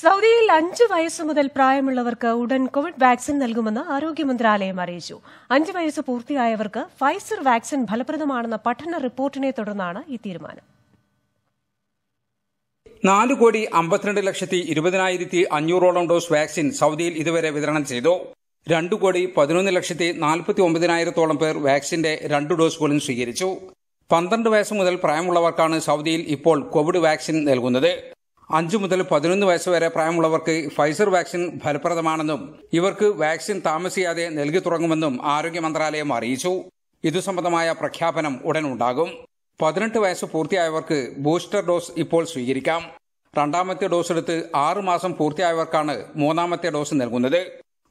സൗദിയിൽ അഞ്ചു വയസ്സ് മുതൽ പ്രായമുള്ളവർക്ക് ഉടൻ കോവിഡ് വാക്സിൻ നൽകുമെന്ന് ആരോഗ്യ മന്ത്രാലയം അറിയിച്ചു അഞ്ചു വയസ്സ് പൂർത്തിയായവർക്ക് ഫൈസർ വാക്സിൻ ഫലപ്രദമാണെന്ന പഠന റിപ്പോർട്ടിനെ തുടർന്നാണ് ഈ തീരുമാനം നാല് കോടി അമ്പത്തിരണ്ട് ലക്ഷത്തി ഇരുപതിനായിരത്തി അഞ്ഞൂറോളം ഡോസ് വാക്സിൻ സൗദിയിൽ ഇതുവരെ വിതരണം ചെയ്തു രണ്ടു കോടി പതിനൊന്ന് ലക്ഷത്തി നാൽപ്പത്തി ഒമ്പതിനായിരത്തോളം പേർ വാക്സിന്റെ രണ്ട് ഡോസുകളും സ്വീകരിച്ചു പന്ത്രണ്ട് വയസ്സ് മുതൽ പ്രായമുള്ളവർക്കാണ് സൗദിയിൽ ഇപ്പോൾ കോവിഡ് വാക്സിൻ നൽകുന്നത് അഞ്ചു മുതൽ പതിനൊന്ന് വയസ്സ് വരെ പ്രായമുള്ളവർക്ക് ഫൈസർ വാക്സിൻ ഫലപ്രദമാണെന്നും ഇവർക്ക് വാക്സിൻ താമസിയാതെ നൽകി തുടങ്ങുമെന്നും ആരോഗ്യ മന്ത്രാലയം അറിയിച്ചു ഇതു സംബന്ധമായ പ്രഖ്യാപനം ഉടൻ ഉണ്ടാകും പതിനെട്ട് വയസ്സ് പൂർത്തിയായവർക്ക് ബൂസ്റ്റർ ഡോസ് ഇപ്പോൾ സ്വീകരിക്കാം രണ്ടാമത്തെ ഡോസ് എടുത്ത് ആറുമാസം മാസം പൂർത്തിയായവർക്കാണ് മൂന്നാമത്തെ ഡോസ് നൽകുന്നത്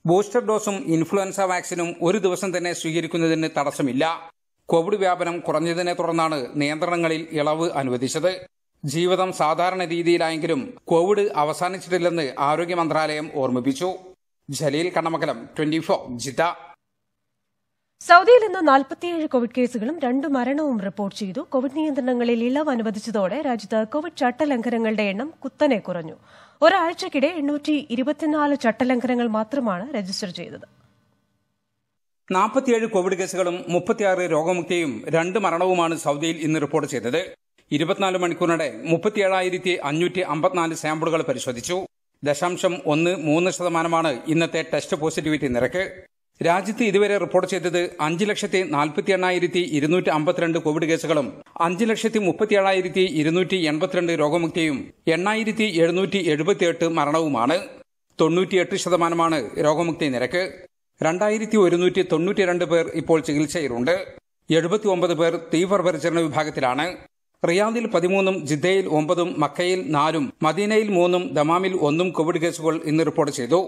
ബൂസ്റ്റർ ഡോസും ഇൻഫ്ലുവൻസ വാക്സിനും ഒരു ദിവസം തന്നെ സ്വീകരിക്കുന്നതിന് തടസ്സമില്ല കോവിഡ് വ്യാപനം കുറഞ്ഞതിനെ തുടർന്നാണ് നിയന്ത്രണങ്ങളിൽ ഇളവ് അനുവദിച്ചത് ജീവിതം സാധാരണ രീതിയിലായെങ്കിലും കോവിഡ് അവസാനിച്ചിട്ടില്ലെന്ന് ആരോഗ്യ മന്ത്രാലയം ഓർമ്മിപ്പിച്ചു Jaleel Kannamakkalam twenty four Jeddah സൗദിയിൽ ഇന്ന് നാൽപ്പത്തിയേഴ് കോവിഡ് കേസുകളും രണ്ട് മരണവും റിപ്പോർട്ട് ചെയ്തു കോവിഡ് നിയന്ത്രണങ്ങളിൽ ഇളവ് അനുവദിച്ചതോടെ രാജ്യത്ത് കോവിഡ് ചട്ടലംഘനങ്ങളുടെ എണ്ണം കുത്തനെ കുറഞ്ഞു ഒരാഴ്ചക്കിടെ എണ്ണൂറ്റി ഇരുപത്തിനാല് ചട്ടലംഘനങ്ങൾ മാത്രമാണ് രജിസ്റ്റർ ചെയ്തത് നാൽപ്പത്തിയേഴ് കോവിഡ് കേസുകളും മുപ്പത്തിയാറ് രോഗമുക്തിയും രണ്ട് മരണവുമാണ് സൗദിയിൽ ഇന്ന് റിപ്പോർട്ട് ചെയ്തത് ഇരുപത്തിനാല് മണിക്കൂറിനിടെ മുപ്പത്തിയേഴായിരത്തി അഞ്ഞൂറ്റി അമ്പത്തിനാല് സാമ്പിളുകൾ പരിശോധിച്ചു ദശാംശം ഒന്ന് മൂന്ന് ശതമാനമാണ് ഇന്നത്തെ ടെസ്റ്റ് പോസിറ്റിവിറ്റി നിരക്ക് രാജ്യത്ത് ഇതുവരെ റിപ്പോർട്ട് ചെയ്തത് അഞ്ച് ലക്ഷത്തി നാൽപ്പത്തി എണ്ണായിരത്തി ഇരുന്നൂറ്റി അമ്പത്തിരണ്ട് കോവിഡ് കേസുകളും അഞ്ച് ലക്ഷത്തി മുപ്പത്തിയേഴായിരത്തി ഇരുന്നൂറ്റി എൺപത്തിരണ്ട് രോഗമുക്തിയും എണ്ണായിരത്തി എഴുന്നൂറ്റി എഴുപത്തിയെട്ട് മരണവുമാണ് തൊണ്ണൂറ്റിയെട്ട് ശതമാനമാണ് രോഗമുക്തി നിരക്ക് രണ്ടായിരത്തി ഒരുന്നൂറ്റി തൊണ്ണൂറ്റിരണ്ട് പേർ ഇപ്പോൾ ചികിത്സയിലുണ്ട് എഴുപത്തി ഒമ്പത് പേർ തീവ്രപരിചരണ വിഭാഗത്തിലാണ് റിയാദിൽ പതിമൂന്നും ജിദ്ദയിൽ ഒമ്പതും മക്കയിൽ നാലും മദീനയിൽ മൂന്നും ദമാമിൽ ഒന്നും കോവിഡ് കേസുകൾ ഇന്ന് റിപ്പോർട്ട് ചെയ്തു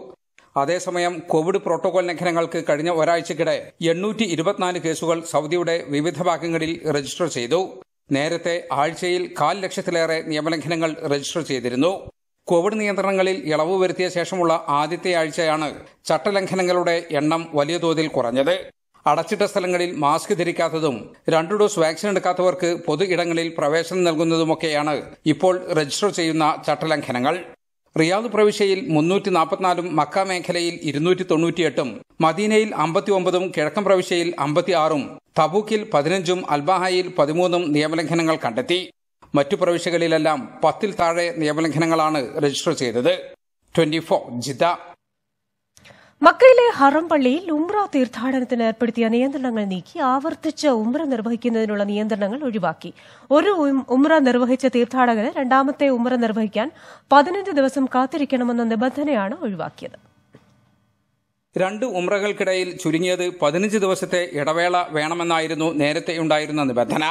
അതേസമയം കോവിഡ് പ്രോട്ടോകോൾ ലംഘനങ്ങൾക്ക് കഴിഞ്ഞ ഒരാഴ്ചക്കിടെ എണ്ണൂറ്റി ഇരുപത്തിനാല് കേസുകൾ സൗദിയുടെ വിവിധ ഭാഗങ്ങളിൽ രജിസ്റ്റർ ചെയ്തു നേരത്തെ ആഴ്ചയിൽ കാൽ ലക്ഷത്തിലേറെ നിയമലംഘനങ്ങൾ രജിസ്റ്റർ ചെയ്തിരുന്നു കോവിഡ് നിയന്ത്രണങ്ങളിൽ ഇളവ് വരുത്തിയ ശേഷമുള്ള ആദ്യത്തെ ആഴ്ചയാണ് ചട്ടലംഘനങ്ങളുടെ എണ്ണം വലിയ തോതിൽ കുറഞ്ഞത് അടച്ചിട്ട സ്ഥലങ്ങളിൽ മാസ്ക് ധരിക്കാത്തതും രണ്ടു ഡോസ് വാക്സിൻ എടുക്കാത്തവർക്ക് പൊതു ഇടങ്ങളിൽ പ്രവേശനം നൽകുന്നതുമൊക്കെയാണ് ഇപ്പോൾ രജിസ്റ്റർ ചെയ്യുന്ന ചട്ടലംഘനങ്ങൾ റിയാദ് പ്രവിശ്യയിൽ മുന്നൂറ്റി നാൽപ്പത്തിനാലും മക്ക മേഖലയിൽ ഇരുന്നൂറ്റി തൊണ്ണൂറ്റിയെട്ടും മദീനയിൽ അമ്പത്തി ഒമ്പതും കിഴക്കൻ പ്രവിശ്യയിൽ അമ്പത്തിയാറും തബൂക്കിൽ പതിനഞ്ചും അൽബാഹയിൽ പതിമൂന്നും നിയമലംഘനങ്ങൾ കണ്ടെത്തി മറ്റു പ്രവിശ്യകളിലെല്ലാം പത്തിൽ താഴെ നിയമലംഘനങ്ങളാണ് രജിസ്റ്റർ ചെയ്തത് ട്വന്റി ഫോർ ജിദ്ദ മക്കയിലെ ഹറം പള്ളിയിൽ ഉംറ തീർത്ഥാടനത്തിന് ഏർപ്പെടുത്തിയ നിയന്ത്രണങ്ങൾ നീക്കി ആവർത്തിച്ച് ഉംറ നിർവഹിക്കുന്നതിനുള്ള നിയന്ത്രണങ്ങൾ ഒഴിവാക്കി ഒരു ഉംറ നിർവഹിച്ച തീർത്ഥാടകന് രണ്ടാമത്തെ ഉംറ നിർവഹിക്കാൻ പതിനഞ്ച് ദിവസം കാത്തിരിക്കണമെന്ന നിബന്ധനയാണ് ഒഴിവാക്കിയത് രണ്ട് ഉംറകൾക്കിടയിൽ ചുരുങ്ങിയത് പതിനഞ്ച് ദിവസത്തെ ഇടവേള വേണമെന്നായിരുന്നു നേരത്തെ ഉണ്ടായിരുന്ന നിബന്ധന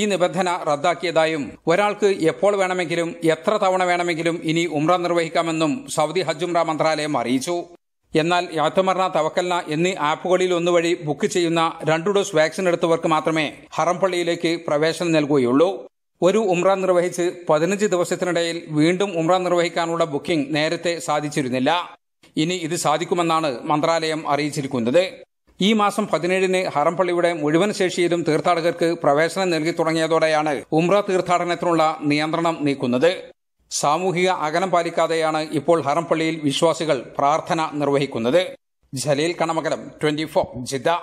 ഈ നിബന്ധന റദ്ദാക്കിയതായും ഒരാൾക്ക് എപ്പോൾ വേണമെങ്കിലും എത്ര തവണ വേണമെങ്കിലും ഇനി ഉംറ നിർവഹിക്കാമെന്നും സൗദി ഹജ്ജുംറ മന്ത്രാലയം അറിയിച്ചു എന്നാൽ യാത്തമർണ തവക്കൽന എന്നീ ആപ്പുകളിൽ ഒന്ന് വഴി ബുക്ക് ചെയ്യുന്ന രണ്ടു ഡോസ് വാക്സിൻ എടുത്തവർക്ക് മാത്രമേ ഹറംപള്ളിയിലേക്ക് പ്രവേശനം നൽകുകയുള്ളൂ ഒരു ഉംറ നിർവഹിച്ച് പതിനഞ്ച് ദിവസത്തിനിടയിൽ വീണ്ടും ഉംറ നിർവഹിക്കാനുള്ള ബുക്കിംഗ് നേരത്തെ സാധിച്ചിരുന്നില്ല ഇനി ഇത് സാധിക്കുമെന്നാണ് മന്ത്രാലയം അറിയിച്ചിരിക്കുന്നത് ഈ മാസം പതിനേഴിന് ഹറംപള്ളിയുടെ മുഴുവൻ ശേഷിയിലും തീർത്ഥാടകർക്ക് പ്രവേശനം നൽകി തുടങ്ങിയതോടെയാണ് ഉംറ തീർത്ഥാടനത്തിനുള്ള നിയന്ത്രണം നീക്കുന്നത് സാമൂഹിക അകലം പാലിക്കാതെയാണ് ഇപ്പോൾ ഹറംപള്ളിയിൽ വിശ്വാസികൾ പ്രാർത്ഥന നിർവഹിക്കുന്നത് Jaleel Kanamakalam twenty four Jeddah